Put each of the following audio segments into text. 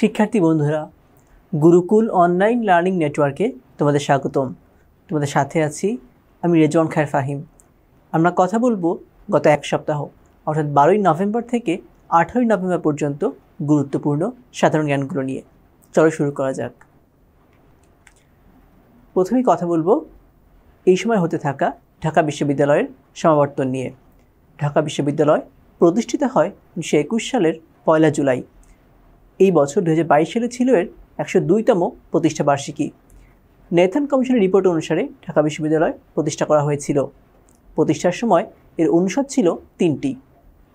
শিক্ষার্থী বন্ধুরা Gurukul online learning নেটওয়ার্কে তোমাদের স্বাগতম তোমাদের সাথে আছি আমি রেজওয়ান খায়ের ফাহিম আমরা কথা বলবো গত এক সপ্তাহ অর্থাৎ বারোই নভেম্বর থেকে আঠারোই নভেম্বর পর্যন্ত গুরুত্বপূর্ণ সাধারণ জ্ঞানগুলো নিয়ে চলো শুরু করা যাক প্রথমেই কথা বলবো এই সময় হতে থাকা ঢাকা বিশ্ববিদ্যালয়ের সমাবর্তন নিয়ে ঢাকা বিশ্ববিদ্যালয় প্রতিষ্ঠিত হয় উনিশশো একুশ সালের পয়লা জুলাই এই বছর দু হাজার সালে ছিল এর একশো দুইতম প্রতিষ্ঠাবার্ষিকী নেথান কমিশনের রিপোর্ট অনুসারে ঢাকা বিশ্ববিদ্যালয় প্রতিষ্ঠা করা হয়েছিল প্রতিষ্ঠার সময় এর অনুষদ ছিল তিনটি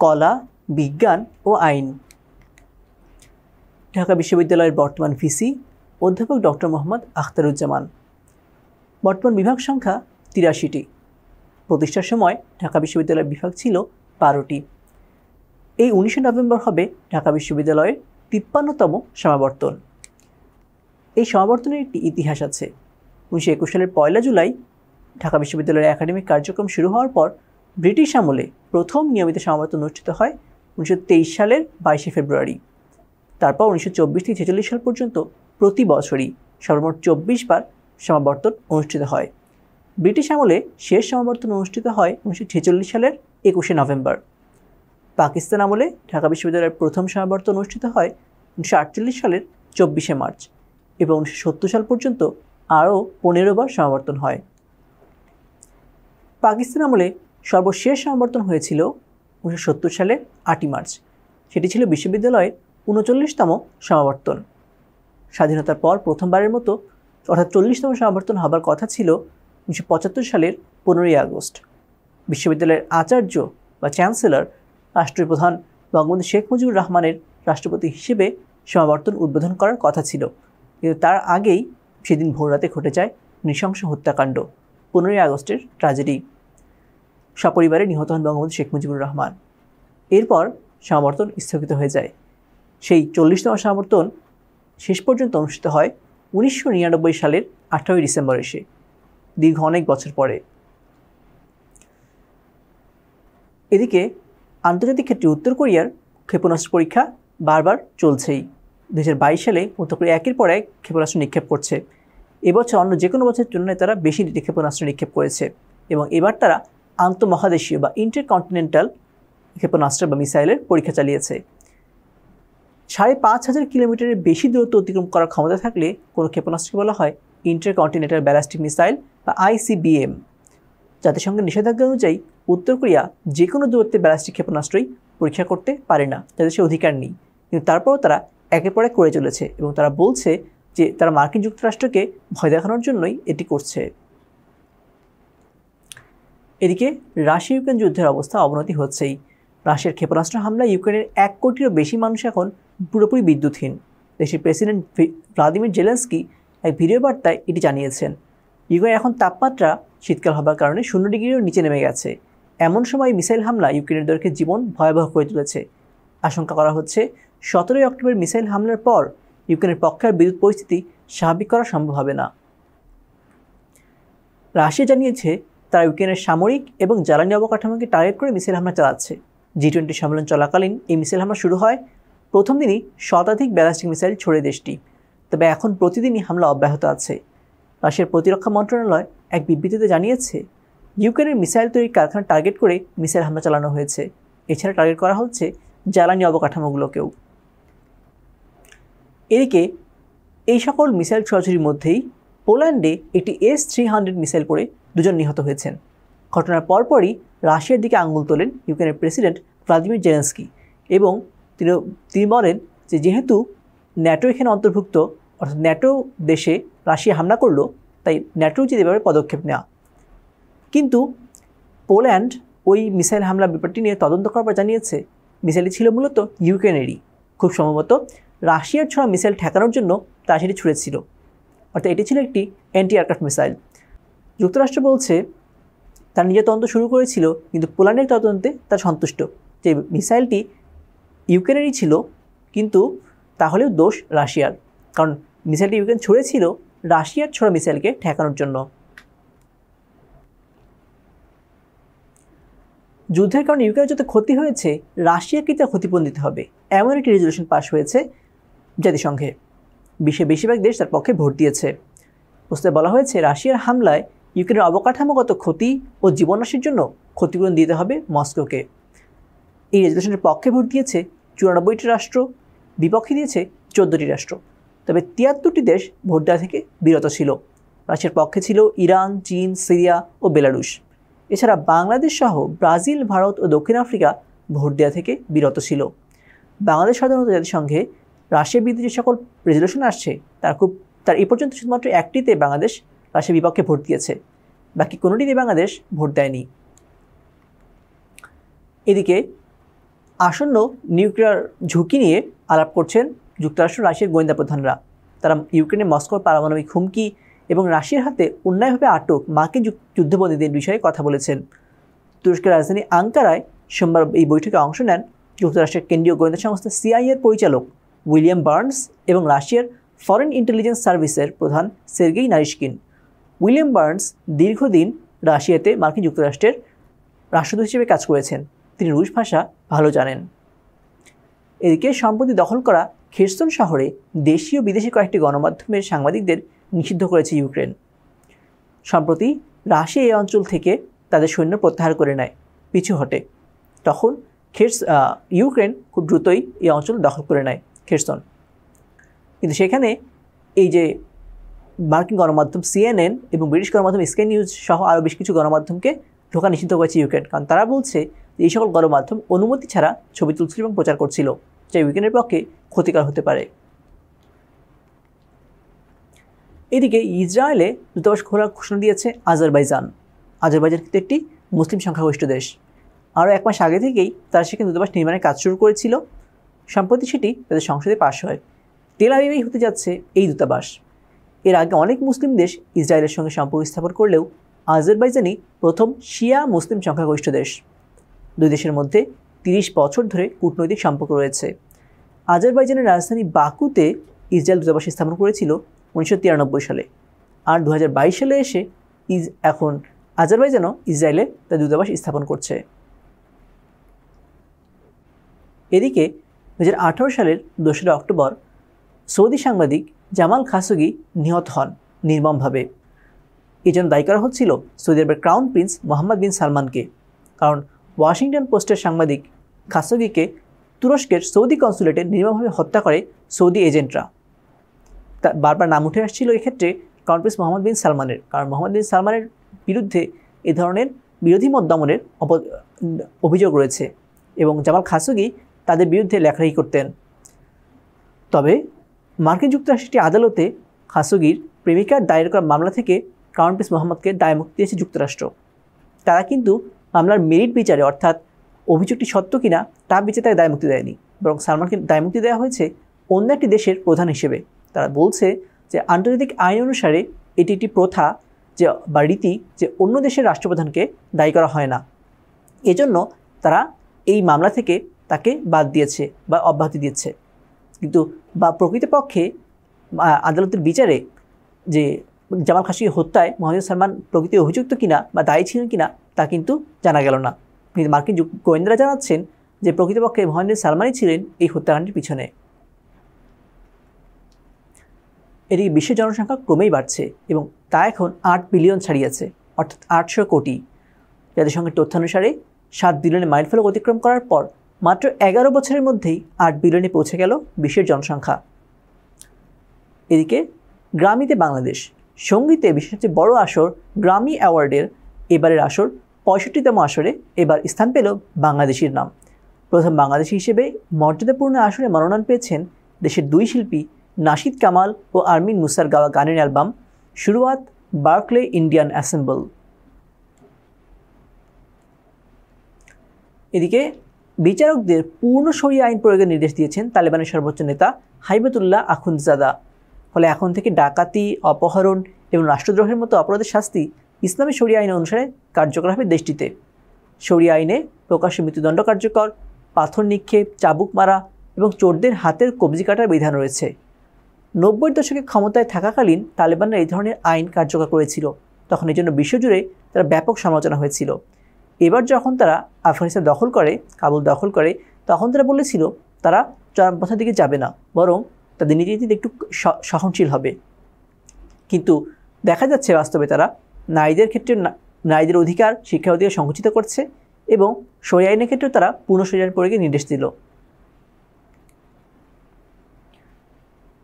কলা বিজ্ঞান ও আইন ঢাকা বিশ্ববিদ্যালয়ের বর্তমান ভিসি অধ্যাপক ডক্টর মোহাম্মদ আখতারুজ্জামান বর্তমান বিভাগ সংখ্যা তিরাশিটি প্রতিষ্ঠার সময় ঢাকা বিশ্ববিদ্যালয়ের বিভাগ ছিল বারোটি এই উনিশে নভেম্বর হবে ঢাকা বিশ্ববিদ্যালয়ের তিপ্পান্নতম সমাবর্তন এই সমাবর্তনের একটি ইতিহাস আছে উনিশশো একুশ সালের পয়লা জুলাই ঢাকা বিশ্ববিদ্যালয়ের একাডেমিক কার্যক্রম শুরু হওয়ার পর ব্রিটিশ আমলে প্রথম নিয়মিত সমাবর্তন অনুষ্ঠিত হয় উনিশশো সালের বাইশে ফেব্রুয়ারি তারপর উনিশশো চব্বিশ থেকে ছেচল্লিশ সাল পর্যন্ত প্রতি বছরই সর্বমোট চব্বিশ বার সমাবর্তন অনুষ্ঠিত হয় ব্রিটিশ আমলে শেষ সমাবর্তন অনুষ্ঠিত হয় উনিশশো সালের একুশে নভেম্বর পাকিস্তান আমলে ঢাকা বিশ্ববিদ্যালয়ের প্রথম সমাবর্তন অনুষ্ঠিত হয় উনিশশো সালের চব্বিশে মার্চ এবং উনিশশো সাল পর্যন্ত আরও পনেরো বার সমাবর্তন হয় পাকিস্তান আমলে সর্বশেষ সমাবর্তন হয়েছিল উনিশশো সালে আটই মার্চ সেটি ছিল বিশ্ববিদ্যালয়ের উনচল্লিশতম সমাবর্তন স্বাধীনতার পর প্রথমবারের মতো অর্থাৎ চল্লিশতম সমাবর্তন হবার কথা ছিল উনিশশো সালের পনেরোই আগস্ট বিশ্ববিদ্যালয়ের আচার্য বা চ্যান্সেলর রাষ্ট্রপ্রধান বঙ্গবন্ধু শেখ মুজিবুর রহমানের রাষ্ট্রপতি হিসেবে সমাবর্তন উদ্বোধন করার কথা ছিল কিন্তু তার আগেই সেদিন ভোররাতে ঘটে যায় নৃশংস হত্যাকাণ্ড পনেরোই আগস্টের ট্র্যাজেডি সপরিবারে নিহত হন বঙ্গবন্ধু শেখ মুজিবুর রহমান এরপর সমাবর্তন স্থগিত হয়ে যায় সেই চল্লিশতম সমাবর্তন শেষ পর্যন্ত অনুষ্ঠিত হয় উনিশশো নিরানব্বই সালের আঠারোই ডিসেম্বর এসে দীর্ঘ অনেক বছর পরে এদিকে আন্তর্জাতিক ক্ষেত্রে উত্তর কোরিয়ার ক্ষেপণাস্ত্র পরীক্ষা বারবার চলছেই দু সালে উত্তর কোরিয়া একের পর এক ক্ষেপণাস্ত্র নিক্ষেপ করছে এবছর অন্য যে কোনো বছরের তুলনায় তারা বেশি ক্ষেপণাস্ত্র নিক্ষেপ করেছে এবং এবার তারা আন্তঃমহাদেশীয় বা ইন্টারকন্টিনেন্টাল ক্ষেপণাস্ত্র বা মিসাইলের পরীক্ষা চালিয়েছে সাড়ে পাঁচ হাজার কিলোমিটারের বেশি দূরত্ব অতিক্রম করার ক্ষমতা থাকলে কোনো ক্ষেপণাস্ত্রকে বলা হয় ইন্টারকন্টিনেন্টাল ব্যালাস্টিক মিসাইল বা আইসিবিএম জাতিসংঘের নিষেধাজ্ঞা অনুযায়ী উত্তর কোরিয়া যে কোনো দূরত্বে ব্যালাস্টিক ক্ষেপণাস্ত্রই পরীক্ষা করতে পারে না তাদের সে অধিকার নেই কিন্তু তারপরও তারা একের পর এক করে চলেছে এবং তারা বলছে যে তারা মার্কিন যুক্তরাষ্ট্রকে ভয় দেখানোর জন্যই এটি করছে এদিকে রাশিয়া ইউক্রেন যুদ্ধের অবস্থা অবনতি হচ্ছেই রাশিয়ার ক্ষেপণাস্ত্র হামলায় ইউক্রেনের এক কোটিরও বেশি মানুষ এখন পুরোপুরি বিদ্যুৎহীন দেশের প্রেসিডেন্ট ভ্লাদিমির জেলেন্সকি এক ভিডিও বার্তায় এটি জানিয়েছেন ইউক্রেন এখন তাপমাত্রা শীতকাল হবার কারণে শূন্য ডিগ্রিরও নিচে নেমে গেছে এমন সময় মিসাইল হামলা ইউক্রেনের দৈর্ঘ্যের জীবন ভয়াবহ করে তুলেছে আশঙ্কা করা হচ্ছে সতেরোই অক্টোবর মিসাইল হামলার পর ইউক্রেনের পক্ষের বিদ্যুৎ পরিস্থিতি স্বাভাবিক করা সম্ভব হবে না রাশিয়া জানিয়েছে তারা ইউক্রেনের সামরিক এবং জ্বালানি অবকাঠামোকে টার্গেট করে মিসাইল হামলা চালাচ্ছে জি টোয়েন্টি সম্মেলন চলাকালীন এই মিসাইল হামলা শুরু হয় প্রথম দিনই শতাধিক ব্যালাস্টিক মিসাইল ছড়ে দেশটি তবে এখন প্রতিদিনই হামলা অব্যাহত আছে রাশিয়ার প্রতিরক্ষা মন্ত্রণালয় এক বিবৃতিতে জানিয়েছে ইউক্রেনের মিসাইল তৈরির কারখানা টার্গেট করে মিসাইল হামলা চালানো হয়েছে এছাড়া টার্গেট করা হচ্ছে জ্বালানি অবকাঠামোগুলোকেও এদিকে এই সকল মিসাইল ছোড়াছুরির মধ্যেই পোল্যান্ডে একটি এস থ্রি হান্ড্রেড মিসাইল পরে দুজন নিহত হয়েছেন ঘটনার পরপরই রাশিয়ার দিকে আঙুল তোলেন ইউক্রেনের প্রেসিডেন্ট ভ্লাদিমির জেলেন্সকি এবং তিনি তিনি বলেন যে যেহেতু ন্যাটো এখানে অন্তর্ভুক্ত অর্থাৎ ন্যাটো দেশে রাশিয়া হামলা করলো তাই ন্যাটো উচিত এভাবে পদক্ষেপ নেওয়া কিন্তু পোল্যান্ড ওই মিসাইল হামলা ব্যাপারটি নিয়ে তদন্ত করার জানিয়েছে মিসাইলটি ছিল মূলত ইউক্রেনেরই খুব সম্ভবত রাশিয়ার ছোঁড়া মিসাইল ঠেকানোর জন্য তারা সেটি ছুঁড়েছিল অর্থাৎ এটি ছিল একটি অ্যান্টি এয়ারক্রাফট মিসাইল যুক্তরাষ্ট্র বলছে তার নিজের তদন্ত শুরু করেছিল কিন্তু পোল্যান্ডের তদন্তে তার সন্তুষ্ট যে মিসাইলটি ইউক্রেনেরই ছিল কিন্তু তাহলেও দোষ রাশিয়ার কারণ মিসাইলটি ইউক্রেন ছুঁড়েছিল রাশিয়ার ছোড়া মিসাইলকে ঠেকানোর জন্য যুদ্ধের কারণে ইউক্রেনের যত ক্ষতি হয়েছে রাশিয়াকে তা ক্ষতিপূরণ দিতে হবে এমন একটি রেজলিউশন পাশ হয়েছে জাতিসংঘে বিশ্বের বেশিরভাগ দেশ তার পক্ষে ভোট দিয়েছে প্রস্তাবে বলা হয়েছে রাশিয়ার হামলায় ইউক্রেনের অবকাঠামোগত ক্ষতি ও জীবননাশের জন্য ক্ষতিপূরণ দিতে হবে মস্কোকে এই রেজলিউশনের পক্ষে ভোট দিয়েছে চুরানব্বইটি রাষ্ট্র বিপক্ষে দিয়েছে চোদ্দোটি রাষ্ট্র তবে তিয়াত্তরটি দেশ ভোট দেওয়া থেকে বিরত ছিল রাশিয়ার পক্ষে ছিল ইরান চীন সিরিয়া ও বেলারুশ এছাড়া বাংলাদেশ সহ ব্রাজিল ভারত ও দক্ষিণ আফ্রিকা ভোট দেওয়া থেকে বিরত ছিল বাংলাদেশ সাধারণত জাতিসংঘে রাশিয়া বিরুদ্ধে যে সকল রেজলিউশন আসছে তার খুব তার এ পর্যন্ত শুধুমাত্র একটিতে বাংলাদেশ রাশিয়ার বিপক্ষে ভোট দিয়েছে বাকি কোনোটিতে বাংলাদেশ ভোট দেয়নি এদিকে আসন্ন নিউক্লিয়ার ঝুঁকি নিয়ে আলাপ করছেন যুক্তরাষ্ট্র রাশিয়ার গোয়েন্দা প্রধানরা তারা ইউক্রেনে মস্কোর পারমাণবিক হুমকি এবং রাশিয়ার হাতে অন্যায়ভাবে আটক মার্কিন যুদ্ধবন্দীদের বিষয়ে কথা বলেছেন তুরস্কের রাজধানী আঙ্কারায় সোমবার এই বৈঠকে অংশ নেন যুক্তরাষ্ট্রের কেন্দ্রীয় গোয়েন্দা সংস্থা সিআইএর পরিচালক উইলিয়াম বার্নস এবং রাশিয়ার ফরেন ইন্টেলিজেন্স সার্ভিসের প্রধান সের্গেই নারিশকিন উইলিয়াম বার্নস দীর্ঘদিন রাশিয়াতে মার্কিন যুক্তরাষ্ট্রের রাষ্ট্রদূত হিসেবে কাজ করেছেন তিনি রুশ ভাষা ভালো জানেন এদিকে সম্প্রতি দখল করা খেরসন শহরে দেশীয় বিদেশি কয়েকটি গণমাধ্যমের সাংবাদিকদের নিষিদ্ধ করেছে ইউক্রেন সম্প্রতি রাশিয়া এই অঞ্চল থেকে তাদের সৈন্য প্রত্যাহার করে নেয় পিছু হটে তখন খেরস ইউক্রেন খুব দ্রুতই এই অঞ্চল দখল করে নেয় খেরসন কিন্তু সেখানে এই যে মার্কিন গণমাধ্যম সিএনএন এবং ব্রিটিশ গণমাধ্যম স্কে নিউজ সহ আরও বেশ কিছু গণমাধ্যমকে ঢোকা নিষিদ্ধ করেছে ইউক্রেন কারণ তারা বলছে যে এই সকল গণমাধ্যম অনুমতি ছাড়া ছবি তুলছিল এবং প্রচার করছিল যা ইউক্রেনের পক্ষে ক্ষতিকর হতে পারে এদিকে ইসরায়েলে দূতাবাস খোলার ঘোষণা দিয়েছে আজারবাইজান আজারবাইজান কিন্তু একটি মুসলিম সংখ্যাগরিষ্ঠ দেশ আরও এক মাস আগে থেকেই তারা সেখানে দূতাবাস নির্মাণের কাজ শুরু করেছিল সম্প্রতি সেটি তাদের সংসদে পাশ হয় তেল আবিবেই হতে যাচ্ছে এই দূতাবাস এর আগে অনেক মুসলিম দেশ ইসরায়েলের সঙ্গে সম্পর্ক স্থাপন করলেও আজারবাইজানই প্রথম শিয়া মুসলিম সংখ্যাগরিষ্ঠ দেশ দুই দেশের মধ্যে তিরিশ বছর ধরে কূটনৈতিক সম্পর্ক রয়েছে আজারবাইজানের রাজধানী বাকুতে ইসরায়েল দূতাবাস স্থাপন করেছিল উনিশশো সালে আর দু সালে এসে ইজ এখন আজারবাইজানও ইসরায়েলে তার দূতাবাস স্থাপন করছে এদিকে দু সালের দোসরা অক্টোবর সৌদি সাংবাদিক জামাল খাসুগি নিহত হন নির্মমভাবে এই জন্য দায়ী করা হচ্ছিল সৌদি আরবের ক্রাউন প্রিন্স মোহাম্মদ বিন সালমানকে কারণ ওয়াশিংটন পোস্টের সাংবাদিক খাসোগিকে তুরস্কের সৌদি কনসুলেটে নির্মমভাবে হত্যা করে সৌদি এজেন্টরা বারবার নাম উঠে আসছিল এক্ষেত্রে ক্রাউন প্রিন্স মোহাম্মদ বিন সালমানের কারণ মোহাম্মদ বিন সালমানের বিরুদ্ধে এ ধরনের বিরোধী মত দমনের অভিযোগ রয়েছে এবং জামাল খাসুগি তাদের বিরুদ্ধে লেখালেখি করতেন তবে মার্কিন যুক্তরাষ্ট্রটি আদালতে খাসুগির প্রেমিকার দায়ের করা মামলা থেকে ক্রাউন প্রিন্স মোহাম্মদকে দায় মুক্তি দিয়েছে যুক্তরাষ্ট্র তারা কিন্তু মামলার মেরিট বিচারে অর্থাৎ অভিযোগটি সত্য কিনা তা বিচারে তাকে দায় মুক্তি দেয়নি বরং সালমানকে দায় মুক্তি দেওয়া হয়েছে অন্য একটি দেশের প্রধান হিসেবে তারা বলছে যে আন্তর্জাতিক আইন অনুসারে এটি একটি প্রথা যে বা রীতি যে অন্য দেশের রাষ্ট্রপ্রধানকে দায়ী করা হয় না এজন্য তারা এই মামলা থেকে তাকে বাদ দিয়েছে বা অব্যাহতি দিয়েছে কিন্তু বা প্রকৃতপক্ষে আদালতের বিচারে যে জামাল খাসিকে হত্যায় মোহাম্মদ সালমান প্রকৃতি অভিযুক্ত কিনা বা দায়ী ছিলেন কিনা তা কিন্তু জানা গেল না কিন্তু মার্কিন গোয়েন্দারা জানাচ্ছেন যে প্রকৃতপক্ষে মোহাম্মদ সালমানই ছিলেন এই হত্যাকাণ্ডের পিছনে এদিকে বিশ্বের জনসংখ্যা ক্রমেই বাড়ছে এবং তা এখন আট বিলিয়ন ছাড়িয়েছে অর্থাৎ আটশো কোটি জাতিসংঘের তথ্যানুসারে সাত বিলিয়নে মাইলফলক অতিক্রম করার পর মাত্র এগারো বছরের মধ্যেই আট বিলিয়নে পৌঁছে গেল বিশ্বের জনসংখ্যা এদিকে গ্রামিতে বাংলাদেশ সঙ্গীতে বিশ্বের সবচেয়ে বড় আসর গ্রামী অ্যাওয়ার্ডের এবারের আসর পঁয়ষট্টিতম আসরে এবার স্থান পেল বাংলাদেশির নাম প্রথম বাংলাদেশি হিসেবে মর্যাদাপূর্ণ আসরে মনোনয়ন পেয়েছেন দেশের দুই শিল্পী নাশিদ কামাল ও আরমিন মুসার গাওয়া গানের album Shuruaat Berklee Indian ensemble এদিকে বিচারকদের পূর্ণ সরিয়ে আইন প্রয়োগের নির্দেশ দিয়েছেন তালেবানের সর্বোচ্চ নেতা হাইবতুল্লাহ আখুনজাদা ফলে এখন থেকে ডাকাতি অপহরণ এবং রাষ্ট্রদ্রোহের মতো অপরাধের শাস্তি ইসলামী সরিয়া আইন অনুসারে কার্যকর হবে দেশটিতে সরিয়া আইনে প্রকাশ্যে মৃত্যুদণ্ড কার্যকর পাথর নিক্ষেপ চাবুক মারা এবং চোরদের হাতের কবজি কাটার বিধান রয়েছে নব্বই দশকে ক্ষমতায় থাকাকালীন তালেবানরা এই ধরনের আইন কার্যকর করেছিল তখন এই জন্য বিশ্বজুড়ে তারা ব্যাপক সমালোচনা হয়েছিল এবার যখন তারা আফগানিস্তান দখল করে কাবুল দখল করে তখন তারা বলেছিল তারা চরমপথার দিকে যাবে না বরং তাদের নীতিনীতিতে একটু সহনশীল হবে কিন্তু দেখা যাচ্ছে বাস্তবে তারা নারীদের ক্ষেত্রে নারীদের অধিকার শিক্ষা অধিকার সংকুচিত করছে এবং সরি আইনের ক্ষেত্রেও তারা পূর্ণ সরি আইন নির্দেশ দিল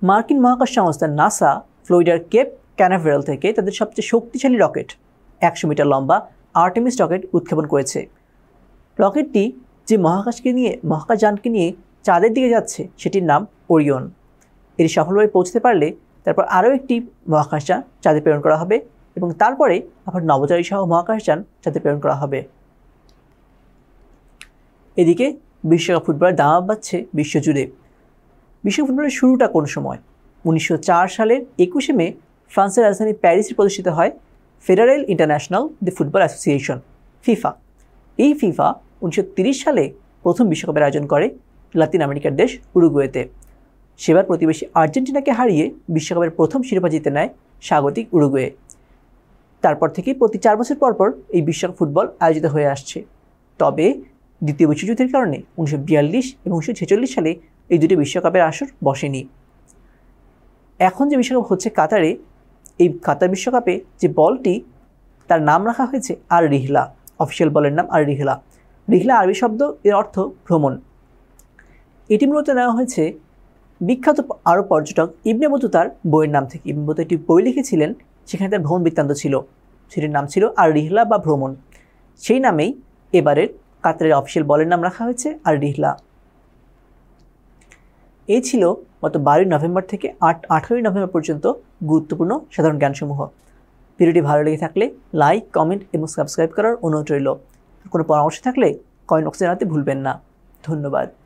মার্কিন মহাকাশ সংস্থা নাসা ফ্লোরিডার কেপ ক্যানাভেরাল থেকে তাদের সবচেয়ে শক্তিশালী রকেট একশো মিটার লম্বা আর্টেমিস রকেট উৎক্ষেপণ করেছে রকেটটি যে মহাকাশকে নিয়ে মহাকাশযানকে নিয়ে চাঁদের দিকে যাচ্ছে সেটির নাম ওরিয়ন এটি সফলভাবে পৌঁছতে পারলে তারপর আরও একটি মহাকাশযান চাঁদে প্রেরণ করা হবে এবং তারপরে আবার নবচারী সহ মহাকাশযান চাঁদে প্রেরণ করা হবে এদিকে বিশ্বকাপ ফুটবলের দাম বাড়ছে বিশ্বজুড়ে বিশ্ব ফুটবলের শুরুটা কোন সময় উনিশশো সালের একুশে মে ফ্রান্সের রাজধানী প্যারিসে প্রতিষ্ঠিত হয় federal international the football association FIFA এই ফিফা উনিশশো সালে প্রথম বিশ্বকাপের আয়োজন করে লাতিন আমেরিকার দেশ উরুগুয়েতে সেবার প্রতিবেশী আর্জেন্টিনাকে হারিয়ে বিশ্বকাপের প্রথম শিরোপা জিতে নেয় স্বাগতিক উরুগুয়ে তারপর থেকে প্রতি চার বছর পর পর এই বিশ্বকাপ ফুটবল আয়োজিত হয়ে আসছে তবে দ্বিতীয় বিশ্বযুদ্ধের কারণে উনিশশো বিয়াল্লিশ এবং উনিশশো সালে এই দুটি বিশ্বকাপের আসর বসেনি এখন যে বিশ্বকাপ হচ্ছে কাতারে এই কাতার বিশ্বকাপে যে বলটি তার নাম রাখা হয়েছে আর রিহলা অফিসিয়াল বলের নাম আর রিহলা রিহলা আরবি শব্দ এর অর্থ ভ্রমণ এটি মূলত নেওয়া হয়েছে বিখ্যাত আরও পর্যটক ইবনে তার বইয়ের নাম থেকে ইবনে মতো একটি বই লিখেছিলেন সেখানে তার ভ্রমণ বৃত্তান্ত ছিল সেটির নাম ছিল আর রিহলা বা ভ্রমণ সেই নামেই এবারের কাতারের অফিসিয়াল বলের নাম রাখা হয়েছে আর রিহলা এই ছিল গত বারোই নভেম্বর থেকে আট আঠারোই নভেম্বর পর্যন্ত গুরুত্বপূর্ণ সাধারণ জ্ঞানসমূহ ভিডিওটি ভালো লেগে থাকলে লাইক কমেন্ট এবং সাবস্ক্রাইব করার অনুরোধ রইল কোনো পরামর্শ থাকলে কয়েন অক্সিজেন আনতে ভুলবেন না ধন্যবাদ